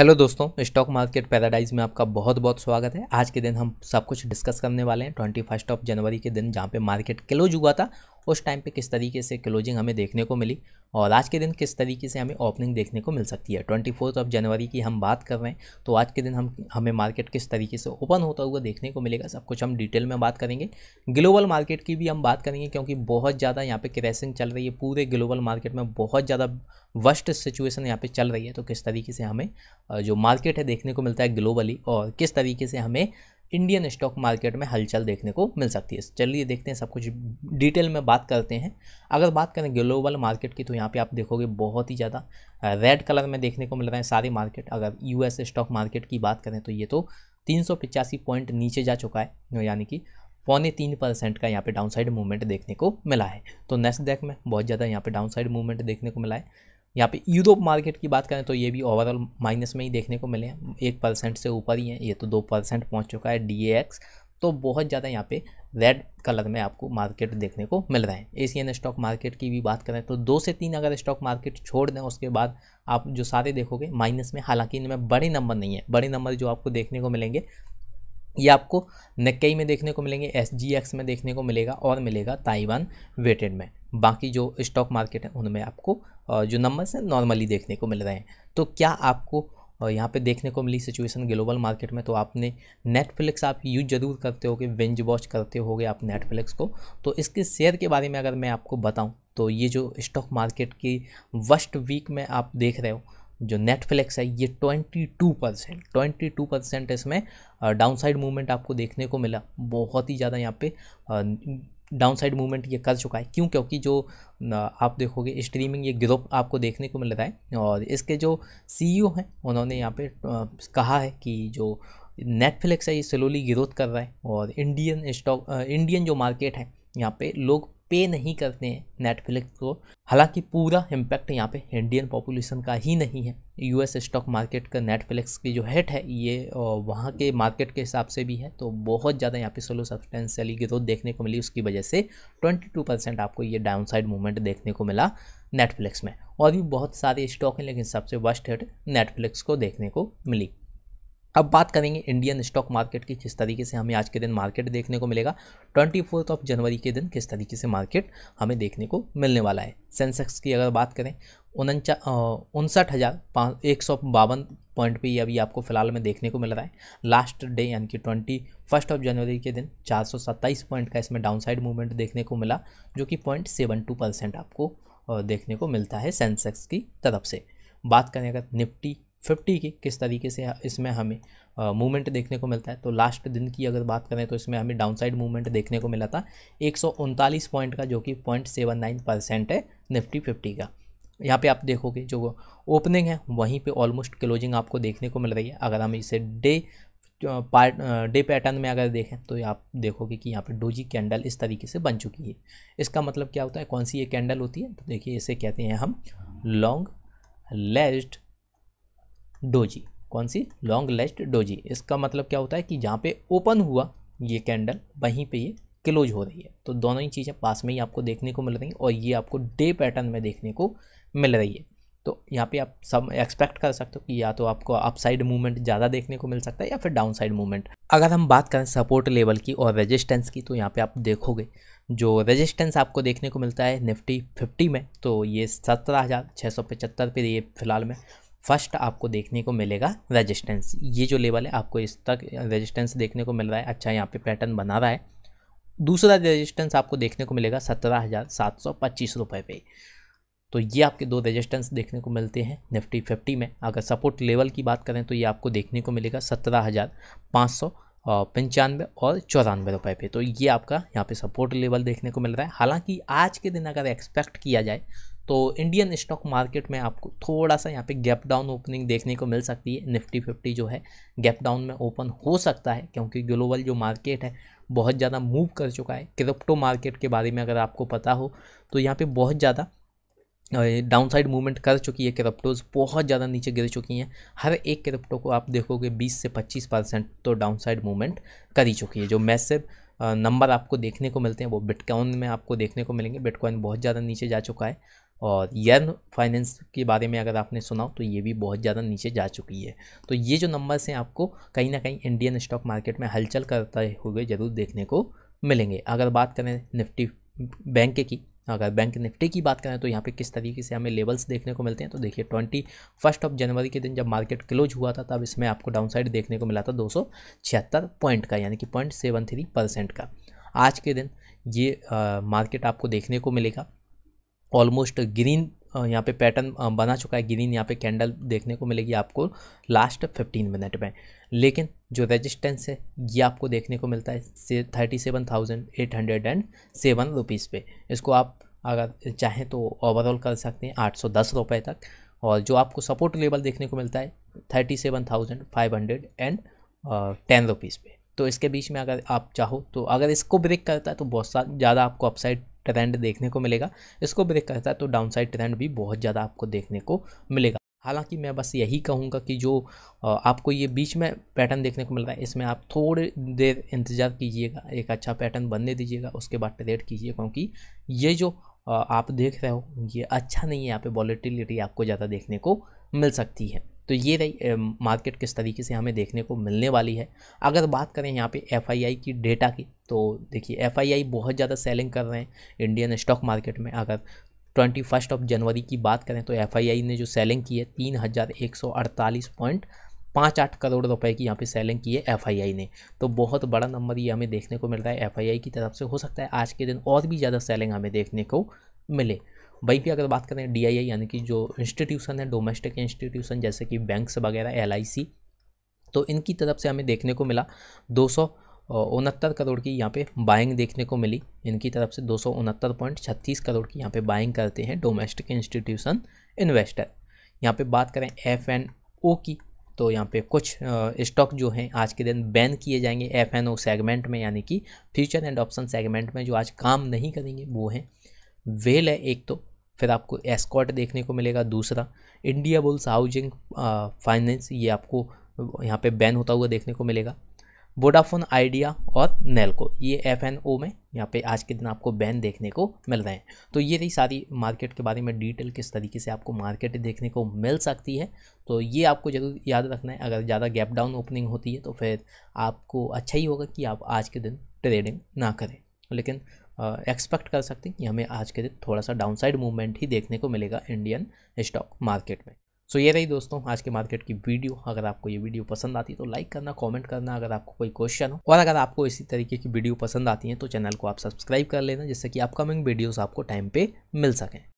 hello दोस्तों stock market paradise में आपका बहुत बहुत स्वागत है आज के दिन हम सब कुछ डिस्कस करने वाले हैं ट्वेंटी फर्स्ट ऑफ जनवरी के दिन जहाँ पे मार्केट क्लोज हुआ था उस टाइम पे किस तरीके से क्लोजिंग हमें देखने को मिली और आज के दिन किस तरीके से हमें ओपनिंग देखने को मिल सकती है ट्वेंटी फोर्थ ऑफ जनवरी की हम बात कर रहे हैं तो आज के दिन हम हमें मार्केट किस तरीके से ओपन होता हुआ देखने को मिलेगा सब कुछ हम डिटेल में बात करेंगे ग्लोबल मार्केट की भी हम बात करेंगे क्योंकि बहुत ज़्यादा यहाँ पे क्रैसिंग चल रही है पूरे ग्लोबल मार्केट में बहुत ज़्यादा वर्स्ट सिचुएसन यहाँ पर चल रही है तो किस तरीके से हमें जो मार्केट है देखने को मिलता है ग्लोबली और किस तरीके से हमें इंडियन स्टॉक मार्केट में हलचल देखने को मिल सकती है चलिए देखते हैं सब कुछ डिटेल में बात करते हैं अगर बात करें ग्लोबल मार्केट की तो यहाँ पे आप देखोगे बहुत ही ज़्यादा रेड कलर में देखने को मिल रहे हैं सारी मार्केट अगर यूएस स्टॉक मार्केट की बात करें तो ये तो तीन पॉइंट नीचे जा चुका है यानी कि पौने तीन परसेंट का यहाँ पे डाउनसाइड मूवमेंट देखने को मिला है तो नेक्स्ट डेक में बहुत ज़्यादा यहाँ पे डाउनसाइड मूवमेंट देखने को मिला है यहाँ पे यूरोप मार्केट की बात करें तो ये भी ओवरऑल माइनस में ही देखने को मिले हैं एक परसेंट से ऊपर ही है ये तो दो परसेंट पहुँच चुका है डी एक्स तो बहुत ज़्यादा यहाँ पे रेड कलर में आपको मार्केट देखने को मिल रहा है एशियन स्टॉक मार्केट की भी बात करें तो दो से तीन अगर स्टॉक मार्केट छोड़ दें उसके बाद आप जो सारे देखोगे माइनस में हालांकि इनमें बड़े नंबर नहीं है बड़े नंबर जो आपको देखने को मिलेंगे ये आपको निक्केई में देखने को मिलेंगे एस में देखने को मिलेगा और मिलेगा ताइवान वेटेड में बाकी जो स्टॉक मार्केट है उनमें आपको जो नंबर्स हैं नॉर्मली देखने को मिल रहे हैं तो क्या आपको यहाँ पे देखने को मिली सिचुएशन ग्लोबल मार्केट में तो आपने नेटफ्लिक्स आप यूज ज़रूर करते गए वेंज वॉच करते हो आप नेटफ्लिक्स को तो इसके शेयर के बारे में अगर मैं आपको बताऊँ तो ये जो स्टॉक मार्केट की वर्स्ट वीक में आप देख रहे हो जो नेटफ्लिक्स है ये 22 परसेंट ट्वेंटी टू परसेंट इसमें डाउनसाइड मूवमेंट आपको देखने को मिला बहुत ही ज़्यादा यहाँ पे डाउन साइड मूवमेंट ये कर चुका है क्यों क्योंकि जो आप देखोगे स्ट्रीमिंग ये ग्रोप आपको देखने को मिल रहा है और इसके जो सीईओ e हैं उन्होंने यहाँ पे कहा है कि जो नेटफ्लिक्स है ये स्लोली ग्रोथ कर रहा है और इंडियन स्टॉक इंडियन जो मार्केट है यहाँ पे लोग पे नहीं करते हैं नेटफ्लिक्स को हालांकि पूरा इम्पैक्ट यहाँ पे इंडियन पॉपुलेशन का ही नहीं है यूएस स्टॉक मार्केट का नेटफ्लिक्स की जो हेट है ये वहाँ के मार्केट के हिसाब से भी है तो बहुत ज़्यादा यहाँ पे सोलो सब्सटेंशियली ग्रोथ देखने को मिली उसकी वजह से 22 परसेंट आपको ये डाउन साइड मूवमेंट देखने को मिला नेटफ्लिक्स में और भी बहुत सारे स्टॉक हैं लेकिन सबसे वर्स्ट हेट नेटफ्लिक्स को देखने को मिली अब बात करेंगे इंडियन स्टॉक मार्केट की किस तरीके से हमें आज के दिन मार्केट देखने को मिलेगा ट्वेंटी फोर्थ ऑफ जनवरी के दिन किस तरीके से मार्केट हमें देखने को मिलने वाला है सेंसेक्स की अगर बात करें उनचा उनसठ हज़ार पाँच एक सौ बावन पॉइंट पर अभी आपको फिलहाल में देखने को मिल रहा है लास्ट डे यानी कि ट्वेंटी फर्स्ट ऑफ जनवरी के दिन चार सौ सत्ताईस पॉइंट का इसमें डाउनसाइड मूवमेंट देखने को मिला जो कि पॉइंट सेवन टू परसेंट आपको देखने को मिलता है सेंसेक्स की तरफ से बात करें अगर निफ्टी फिफ्टी की किस तरीके से इसमें हमें मूवमेंट देखने को मिलता है तो लास्ट दिन की अगर बात करें तो इसमें हमें डाउनसाइड मूवमेंट देखने को मिला था एक पॉइंट का जो कि पॉइंट सेवन नाइन परसेंट है निफ्टी फिफ्टी का यहाँ पे आप देखोगे जो ओपनिंग है वहीं पे ऑलमोस्ट क्लोजिंग आपको देखने को मिल रही है अगर हम इसे डे पार्ट डे पैटर्न में अगर देखें तो आप देखोगे कि यहाँ पे डोजी कैंडल इस तरीके से बन चुकी है इसका मतलब क्या होता है कौन सी ये कैंडल होती है तो देखिए इसे कहते हैं हम लॉन्ग लेस्ड डोजी कौन सी लॉन्ग लेस्ट डोजी इसका मतलब क्या होता है कि जहाँ पे ओपन हुआ ये कैंडल वहीं पे ये क्लोज हो रही है तो दोनों ही चीज़ें पास में ही आपको देखने को मिल रही हैं और ये आपको डे पैटर्न में देखने को मिल रही है तो यहाँ पे आप सब एक्सपेक्ट कर सकते हो कि या तो आपको अपसाइड मूवमेंट ज़्यादा देखने को मिल सकता है या फिर डाउन साइड मूवमेंट अगर हम बात करें सपोर्ट लेवल की और रेजिस्टेंस की तो यहाँ पे आप देखोगे जो रेजिस्टेंस आपको देखने को मिलता है निफ्टी फिफ्टी में तो ये सत्रह हज़ार छः सौ पचहत्तर पर ये फिलहाल में फर्स्ट आपको देखने को मिलेगा रेजिस्टेंस ये जो लेवल है आपको इस तक रेजिस्टेंस देखने को मिल रहा है अच्छा यहाँ पे पैटर्न बना रहा है दूसरा रेजिस्टेंस आपको देखने को मिलेगा सत्रह हज़ार सात सौ पच्चीस रुपये पे तो ये आपके दो रेजिस्टेंस देखने को मिलते हैं निफ्टी फिफ्टी में अगर सपोर्ट लेवल की बात करें तो ये आपको देखने को मिलेगा सत्रह हज़ार पाँच सौ पंचानवे और चौरानवे रुपये पे तो ये आपका यहाँ पे सपोर्ट लेवल देखने को मिल रहा है हालांकि आज के दिन अगर एक्सपेक्ट किया जाए तो इंडियन स्टॉक मार्केट में आपको थोड़ा सा यहाँ पे गैप डाउन ओपनिंग देखने को मिल सकती है निफ्टी फिफ्टी जो है गैप डाउन में ओपन हो सकता है क्योंकि ग्लोबल जो मार्केट है बहुत ज़्यादा मूव कर चुका है क्रिप्टो मार्केट के बारे में अगर आपको पता हो तो यहाँ पर बहुत ज़्यादा डाउनसाइड मूवमेंट कर चुकी है क्रिप्टोज़ बहुत ज़्यादा नीचे गिर चुकी हैं हर एक क्रिप्टो को आप देखोगे 20 से 25 परसेंट तो डाउन साइड मूवमेंट कर ही चुकी है जो मैसेब नंबर आपको देखने को मिलते हैं वो बिटकॉइन में आपको देखने को मिलेंगे बिटकॉइन बहुत ज़्यादा नीचे जा चुका है और यर्न फाइनेंस के बारे में अगर आपने सुना हो तो ये भी बहुत ज़्यादा नीचे जा चुकी है तो ये जो नंबर्स हैं आपको कहीं ना कहीं इंडियन स्टॉक मार्केट में हलचल करते हुए ज़रूर देखने को मिलेंगे अगर बात करें निफ्टी बैंक की अगर बैंक निफ्टी की बात करें तो यहाँ पे किस तरीके से हमें लेवल्स देखने को मिलते हैं तो देखिए ट्वेंटी फर्स्ट ऑफ जनवरी के दिन जब मार्केट क्लोज हुआ था तब इसमें आपको डाउनसाइड देखने को मिला था दो पॉइंट का यानी कि पॉइंट सेवन थ्री परसेंट का आज के दिन ये मार्केट आपको देखने को मिलेगा ऑलमोस्ट ग्रीन यहाँ पे पैटर्न बना चुका है ग्रीन यहाँ पे कैंडल देखने को मिलेगी आपको लास्ट फिफ्टीन मिनट में लेकिन जो रेजिस्टेंस है ये आपको देखने को मिलता है से thirty seven thousand eight hundred and seven rupees पे इसको आप अगर चाहें तो ओवरऑल कर सकते हैं आठ सौ दस रुपये तक और जो आपको सपोर्ट लेवल देखने को मिलता है thirty seven thousand five hundred and ten rupees पे तो इसके बीच में अगर आप चाहो तो अगर इसको ब्रेक करता है तो बहुत ज़्यादा आपको अपसाइड ट्रेंड देखने को मिलेगा इसको ब्रेक करता है तो डाउनसाइड ट्रेंड भी बहुत ज़्यादा आपको देखने को मिलेगा हालांकि मैं बस यही कहूँगा कि जो आपको ये बीच में पैटर्न देखने को मिल रहा है इसमें आप थोड़ी देर इंतज़ार कीजिएगा एक अच्छा पैटर्न बनने दीजिएगा उसके बाद ट्रेड कीजिए क्योंकि ये जो आप देख रहे हो ये अच्छा नहीं है यहाँ पे वॉलेटिलिटी आपको ज़्यादा देखने को मिल सकती है तो ये रही मार्केट किस तरीके से हमें देखने को मिलने वाली है अगर बात करें यहाँ पे एफ की डेटा की तो देखिए एफ बहुत ज़्यादा सेलिंग कर रहे हैं इंडियन स्टॉक मार्केट में अगर ट्वेंटी फर्स्ट ऑफ जनवरी की बात करें तो एफ ने जो सेलिंग की है तीन हज़ार एक सौ अड़तालीस पॉइंट पाँच आठ करोड़ रुपए की यहाँ पे सेलिंग की है एफ ने तो बहुत बड़ा नंबर ये हमें देखने को मिल रहा है एफ की तरफ से हो सकता है आज के दिन और भी ज़्यादा सेलिंग हमें देखने को मिले वहीं भी अगर बात करें डी यानी कि जो इंस्टीट्यूशन है डोमेस्टिक इंस्टीट्यूशन जैसे कि बैंक्स वगैरह एल तो इनकी तरफ से हमें देखने को मिला दो उनहत्तर करोड़ की यहाँ पे बाइंग देखने को मिली इनकी तरफ से दो करोड़ की यहाँ पे बाइंग करते हैं डोमेस्टिक इंस्टीट्यूशन इन्वेस्टर यहाँ पे बात करें एफ एन ओ की तो यहाँ पे कुछ स्टॉक जो हैं आज के दिन बैन किए जाएंगे एफ एन ओ सेगमेंट में यानी कि फ्यूचर एंड ऑप्शन सेगमेंट में जो आज काम नहीं करेंगे वो हैं वेल है एक तो फिर आपको एस्कॉट देखने को मिलेगा दूसरा इंडिया बुल्स हाउजिंग फाइनेंस ये आपको यहाँ पे बैन होता हुआ देखने को मिलेगा वोडाफोन आइडिया और नेलको ये एफ एन ओ में यहाँ पे आज के दिन आपको बैन देखने को मिल रहे हैं तो ये रही सारी मार्केट के बारे में डिटेल किस तरीके से आपको मार्केट देखने को मिल सकती है तो ये आपको जरूर याद रखना है अगर ज़्यादा गैप डाउन ओपनिंग होती है तो फिर आपको अच्छा ही होगा कि आप आज के दिन ट्रेडिंग ना करें लेकिन एक्सपेक्ट कर सकते हैं कि हमें आज के दिन थोड़ा सा डाउनसाइड मूवमेंट ही देखने को मिलेगा इंडियन स्टॉक मार्केट में सो so, ये रही दोस्तों आज के मार्केट की वीडियो अगर आपको ये वीडियो पसंद आती है तो लाइक करना कमेंट करना अगर आपको कोई क्वेश्चन हो और अगर आपको इसी तरीके की वीडियो पसंद आती है तो चैनल को आप सब्सक्राइब कर लेना जिससे कि अपकमिंग वीडियोस आपको टाइम पे मिल सकें